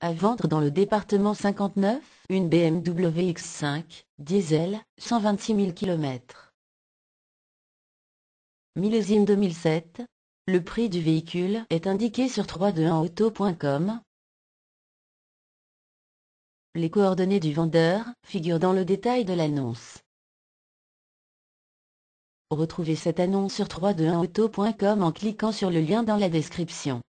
À vendre dans le département 59, une BMW X5, diesel, 126 000 km. Millésime 2007. Le prix du véhicule est indiqué sur 321auto.com. Les coordonnées du vendeur figurent dans le détail de l'annonce. Retrouvez cette annonce sur 321auto.com en cliquant sur le lien dans la description.